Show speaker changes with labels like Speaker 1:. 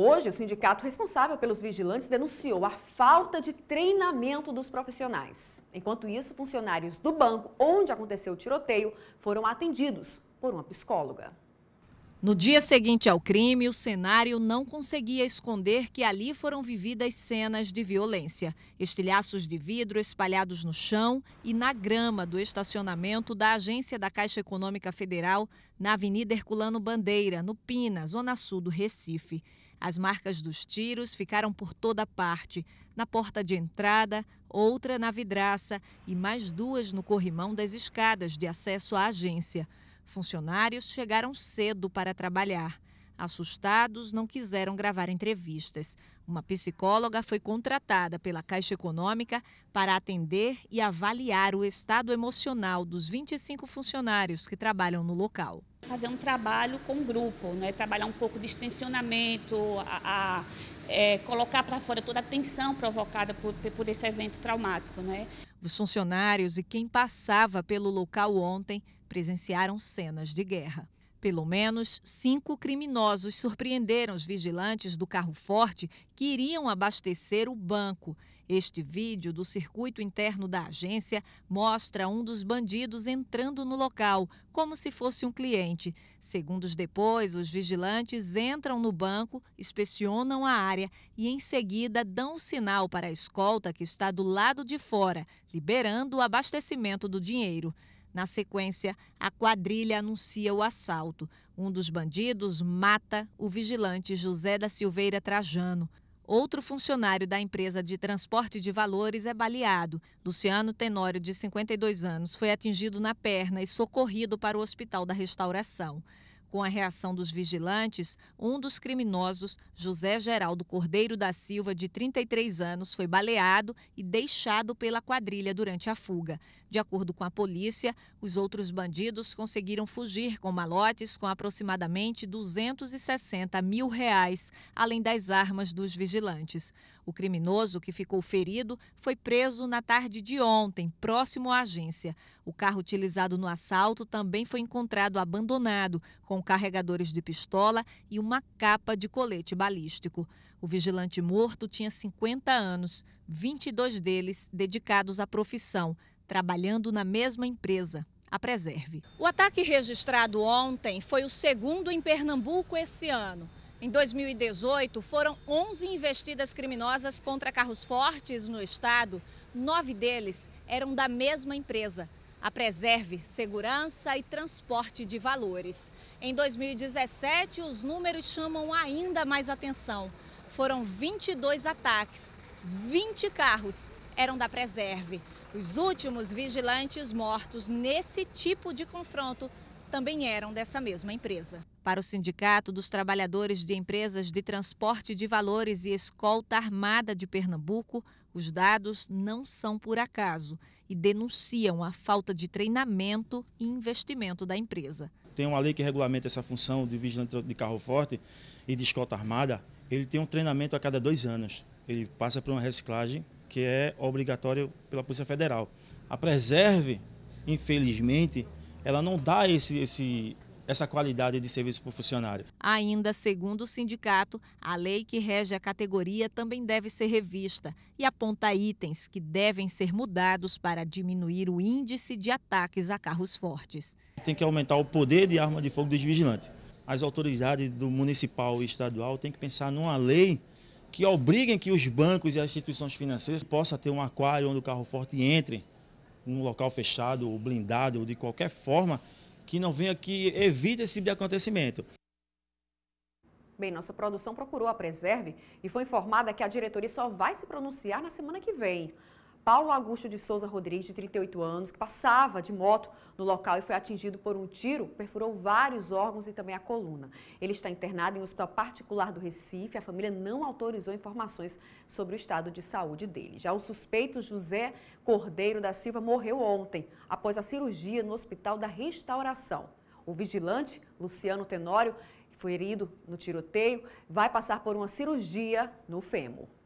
Speaker 1: Hoje, o sindicato responsável pelos vigilantes denunciou a falta de treinamento dos profissionais. Enquanto isso, funcionários do banco onde aconteceu o tiroteio foram atendidos por uma psicóloga.
Speaker 2: No dia seguinte ao crime, o cenário não conseguia esconder que ali foram vividas cenas de violência. Estilhaços de vidro espalhados no chão e na grama do estacionamento da agência da Caixa Econômica Federal, na Avenida Herculano Bandeira, no Pina, zona sul do Recife. As marcas dos tiros ficaram por toda parte, na porta de entrada, outra na vidraça e mais duas no corrimão das escadas de acesso à agência. Funcionários chegaram cedo para trabalhar. Assustados, não quiseram gravar entrevistas. Uma psicóloga foi contratada pela Caixa Econômica para atender e avaliar o estado emocional dos 25 funcionários que trabalham no local. Fazer um trabalho com grupo, né? trabalhar um pouco de extensionamento, a, a é, colocar para fora toda a tensão provocada por, por esse evento traumático. Né? Os funcionários e quem passava pelo local ontem presenciaram cenas de guerra. Pelo menos cinco criminosos surpreenderam os vigilantes do carro forte que iriam abastecer o banco. Este vídeo do circuito interno da agência mostra um dos bandidos entrando no local, como se fosse um cliente. Segundos depois, os vigilantes entram no banco, inspecionam a área e, em seguida, dão um sinal para a escolta que está do lado de fora, liberando o abastecimento do dinheiro. Na sequência, a quadrilha anuncia o assalto. Um dos bandidos mata o vigilante José da Silveira Trajano. Outro funcionário da empresa de transporte de valores é baleado. Luciano Tenório, de 52 anos, foi atingido na perna e socorrido para o Hospital da Restauração. Com a reação dos vigilantes, um dos criminosos, José Geraldo Cordeiro da Silva, de 33 anos, foi baleado e deixado pela quadrilha durante a fuga. De acordo com a polícia, os outros bandidos conseguiram fugir com malotes com aproximadamente 260 mil reais, além das armas dos vigilantes. O criminoso que ficou ferido foi preso na tarde de ontem, próximo à agência. O carro utilizado no assalto também foi encontrado abandonado, com com carregadores de pistola e uma capa de colete balístico. O vigilante morto tinha 50 anos, 22 deles dedicados à profissão, trabalhando na mesma empresa, a Preserve. O ataque registrado ontem foi o segundo em Pernambuco esse ano. Em 2018, foram 11 investidas criminosas contra carros fortes no estado. Nove deles eram da mesma empresa a Preserve Segurança e Transporte de Valores. Em 2017, os números chamam ainda mais atenção. Foram 22 ataques, 20 carros eram da Preserve. Os últimos vigilantes mortos nesse tipo de confronto também eram dessa mesma empresa. Para o Sindicato dos Trabalhadores de Empresas de Transporte de Valores e Escolta Armada de Pernambuco, os dados não são por acaso e denunciam a falta de treinamento e investimento da empresa.
Speaker 3: Tem uma lei que regulamenta essa função de vigilante de carro forte e de escolta armada. Ele tem um treinamento a cada dois anos. Ele passa por uma reciclagem que é obrigatória pela Polícia Federal. A Preserve, infelizmente, ela não dá esse, esse essa qualidade de serviço para o funcionário.
Speaker 2: Ainda segundo o sindicato, a lei que rege a categoria também deve ser revista e aponta itens que devem ser mudados para diminuir o índice de ataques a carros fortes.
Speaker 3: Tem que aumentar o poder de arma de fogo dos vigilantes. As autoridades do municipal e estadual têm que pensar numa lei que obriguem que os bancos e as instituições financeiras possam ter um aquário onde o carro forte entre num local fechado ou blindado ou de qualquer forma que não venha, que evite esse tipo de acontecimento.
Speaker 1: Bem, nossa produção procurou a Preserve e foi informada que a diretoria só vai se pronunciar na semana que vem. Paulo Augusto de Souza Rodrigues, de 38 anos, que passava de moto no local e foi atingido por um tiro, perfurou vários órgãos e também a coluna. Ele está internado em um hospital particular do Recife. A família não autorizou informações sobre o estado de saúde dele. Já o suspeito José Cordeiro da Silva morreu ontem, após a cirurgia no Hospital da Restauração. O vigilante, Luciano Tenório, foi ferido no tiroteio, vai passar por uma cirurgia no fêmur.